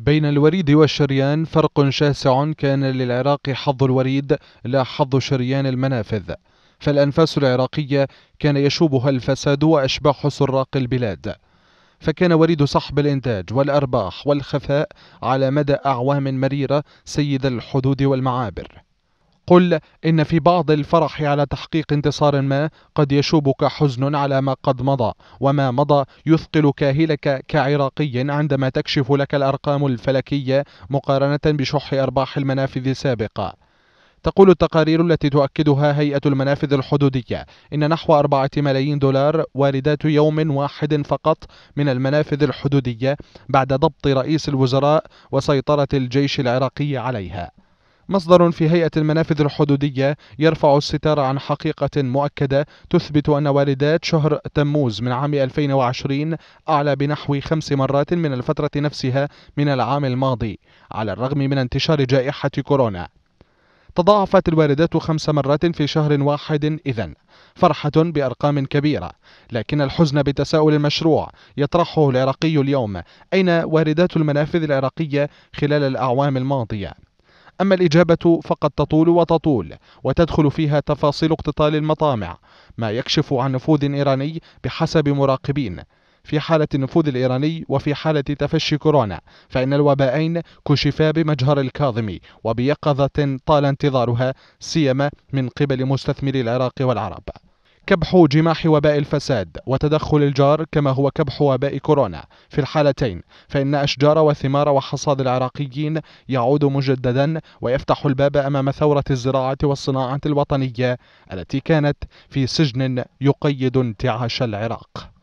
بين الوريد والشريان فرق شاسع كان للعراق حظ الوريد لا حظ شريان المنافذ فالأنفاس العراقية كان يشوبها الفساد وأشباح سراق البلاد فكان وريد سحب الإنتاج والأرباح والخفاء على مدى أعوام مريرة سيد الحدود والمعابر قل إن في بعض الفرح على تحقيق انتصار ما قد يشوبك حزن على ما قد مضى وما مضى يثقل كاهلك كعراقي عندما تكشف لك الأرقام الفلكية مقارنة بشح أرباح المنافذ السابقة تقول التقارير التي تؤكدها هيئة المنافذ الحدودية إن نحو أربعة ملايين دولار واردات يوم واحد فقط من المنافذ الحدودية بعد ضبط رئيس الوزراء وسيطرة الجيش العراقي عليها مصدر في هيئة المنافذ الحدودية يرفع الستار عن حقيقة مؤكدة تثبت أن واردات شهر تموز من عام 2020 أعلى بنحو خمس مرات من الفترة نفسها من العام الماضي على الرغم من انتشار جائحة كورونا تضاعفت الواردات خمس مرات في شهر واحد إذا فرحة بأرقام كبيرة لكن الحزن بتساؤل المشروع يطرحه العراقي اليوم أين واردات المنافذ العراقية خلال الأعوام الماضية أما الإجابة فقد تطول وتطول وتدخل فيها تفاصيل اقتتال المطامع ما يكشف عن نفوذ إيراني بحسب مراقبين في حالة النفوذ الإيراني وفي حالة تفشي كورونا فإن الوبائين كشفا بمجهر الكاظمي وبيقظة طال انتظارها سيما من قبل مستثمري العراق والعرب كبح جماح وباء الفساد وتدخل الجار كما هو كبح وباء كورونا في الحالتين فإن أشجار وثمار وحصاد العراقيين يعود مجددا ويفتح الباب أمام ثورة الزراعة والصناعة الوطنية التي كانت في سجن يقيد انتعاش العراق